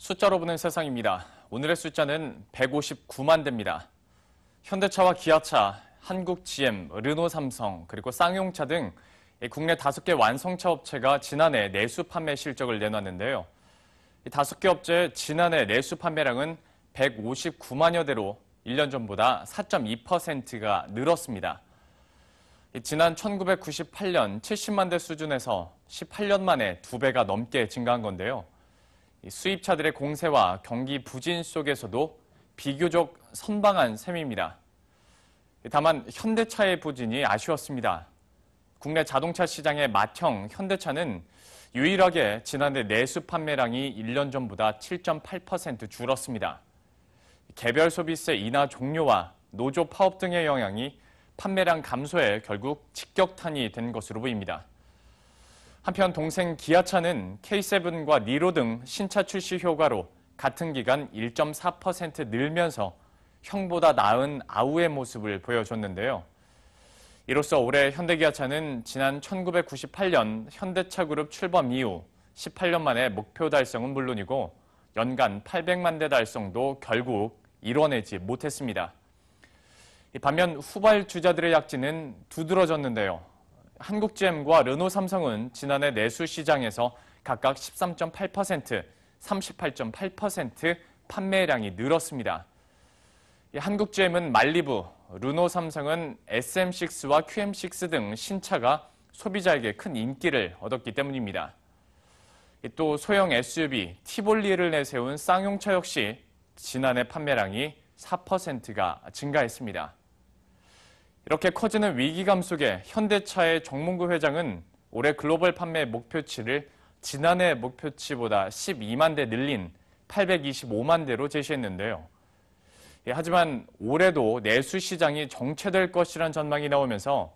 숫자로 보는 세상입니다. 오늘의 숫자는 159만 대입니다. 현대차와 기아차, 한국 GM, 르노 삼성, 그리고 쌍용차 등 국내 다섯 개 완성차 업체가 지난해 내수 판매 실적을 내놨는데요. 다섯 개 업체 지난해 내수 판매량은 159만여 대로 1년 전보다 4.2%가 늘었습니다. 지난 1998년 70만 대 수준에서 18년 만에 두배가 넘게 증가한 건데요. 수입차들의 공세와 경기 부진 속에서도 비교적 선방한 셈입니다. 다만 현대차의 부진이 아쉬웠습니다. 국내 자동차 시장의 맏형 현대차는 유일하게 지난해 내수 판매량이 1년 전보다 7.8% 줄었습니다. 개별 소비세 인하 종료와 노조 파업 등의 영향이 판매량 감소에 결국 직격탄이 된 것으로 보입니다. 한편 동생 기아차는 K7과 니로 등 신차 출시 효과로 같은 기간 1.4% 늘면서 형보다 나은 아우의 모습을 보여줬는데요. 이로써 올해 현대기아차는 지난 1998년 현대차그룹 출범 이후 18년 만에 목표 달성은 물론이고 연간 800만 대 달성도 결국 이뤄내지 못했습니다. 반면 후발 주자들의 약진은 두드러졌는데요. 한국GM과 르노삼성은 지난해 내수 시장에서 각각 13.8%, 38.8% 판매량이 늘었습니다. 한국GM은 말리부, 르노삼성은 SM6와 QM6 등 신차가 소비자에게 큰 인기를 얻었기 때문입니다. 또 소형 SUV 티볼리를 내세운 쌍용차 역시 지난해 판매량이 4%가 증가했습니다. 이렇게 커지는 위기감 속에 현대차의 정문구 회장은 올해 글로벌 판매 목표치를 지난해 목표치보다 12만 대 늘린 825만 대로 제시했는데요. 예, 하지만 올해도 내수 시장이 정체될 것이란 전망이 나오면서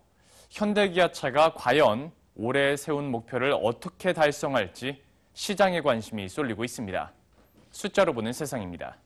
현대기아차가 과연 올해 세운 목표를 어떻게 달성할지 시장의 관심이 쏠리고 있습니다. 숫자로 보는 세상입니다.